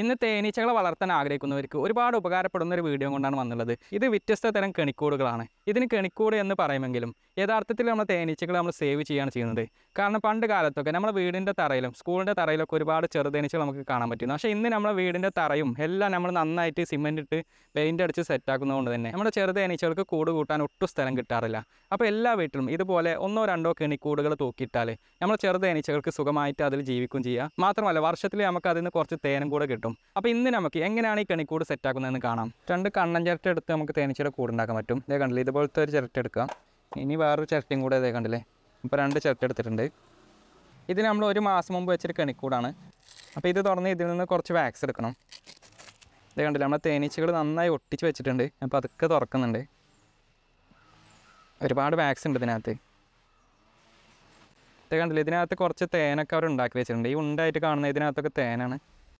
ഇന്ന് തേനീച്ചകളെ വളർത്താൻ ആഗ്രഹിക്കുന്നവർക്ക് ഒരുപാട് ഉപകാരപ്പെടുന്ന ഒരു വീഡിയോ കൊണ്ടാണ് വന്നുള്ളത് ഇത് വ്യത്യസ്ത തരം കെണിക്കോടുകളാണ് ഇതിന് കെണിക്കൂട് എന്ന് പറയുമെങ്കിലും യഥാർത്ഥത്തിൽ നമ്മൾ തേനീച്ചകൾ നമ്മൾ സേവ് ചെയ്യുകയാണ് ചെയ്യുന്നത് കാരണം പണ്ട് കാലത്തൊക്കെ നമ്മുടെ വീടിൻ്റെ തറയിലും സ്കൂളിൻ്റെ തറയിലൊക്കെ ഒരുപാട് ചെറുതേനീച്ചകൾ നമുക്ക് കാണാൻ പറ്റുന്നു പക്ഷേ ഇന്ന് നമ്മുടെ വീടിൻ്റെ തറയും എല്ലാം നമ്മൾ നന്നായിട്ട് സിമെൻ്റ് ഇട്ട് പെയിൻ്റ് അടിച്ച് സെറ്റാക്കുന്നതുകൊണ്ട് തന്നെ നമ്മുടെ ചെറുതേനീച്ചകൾക്ക് കൂട് കൂട്ടാൻ ഒട്ടും സ്ഥലം കിട്ടാറില്ല അപ്പോൾ എല്ലാ വീട്ടിലും ഇതുപോലെ ഒന്നോ രണ്ടോ കെണിക്കൂടുകൾ തൂക്കിയിട്ടാൽ നമ്മുടെ ചെറുതേനീച്ചകൾക്ക് സുഖമായിട്ട് അതിൽ ജീവിക്കും ചെയ്യുക മാത്രമല്ല വർഷത്തിൽ നമുക്ക് അതിൽ നിന്ന് കുറച്ച് തേനും കൂടെ കിട്ടും അപ്പോൾ ഇന്ന് നമുക്ക് എങ്ങനെയാണ് ഈ കെണിക്കൂട് സെറ്റാക്കുന്നതെന്ന് കാണാം രണ്ട് കണ്ണൻ ചിരട്ട എടുത്ത് നമുക്ക് തേനീച്ചയുടെ കൂടുണ്ടാക്കാൻ പറ്റും ഇതേ കണ്ടില്ല ഇത് ഇതേപോലത്തെ ഒരു ചിരട്ട എടുക്കാം ഇനി വേറൊരു ചിരട്ടയും കൂടെ ഇതേ കണ്ടില്ലേ ഇപ്പോൾ രണ്ട് ചിരട്ട എടുത്തിട്ടുണ്ട് ഇത് നമ്മൾ ഒരു മാസം മുമ്പ് വെച്ചൊരു കണിക്കൂടാണ് അപ്പോൾ ഇത് തുറന്ന് ഇതിൽ നിന്ന് കുറച്ച് വാക്സ് എടുക്കണം ഇതേ കണ്ടില്ലേ നമ്മളെ തേനീച്ചകൾ നന്നായി ഒട്ടിച്ച് വെച്ചിട്ടുണ്ട് അപ്പോൾ അതൊക്കെ തുറക്കുന്നുണ്ട് ഒരുപാട് വാക്സ് ഉണ്ട് ഇതിനകത്ത് ഇതേ കണ്ടില്ലേ ഇതിനകത്ത് കുറച്ച് തേനൊക്കെ അവർ ഉണ്ടാക്കി വെച്ചിട്ടുണ്ട് ഈ ഉണ്ടായിട്ട് കാണുന്ന ഇതിനകത്തൊക്കെ തേനാണ്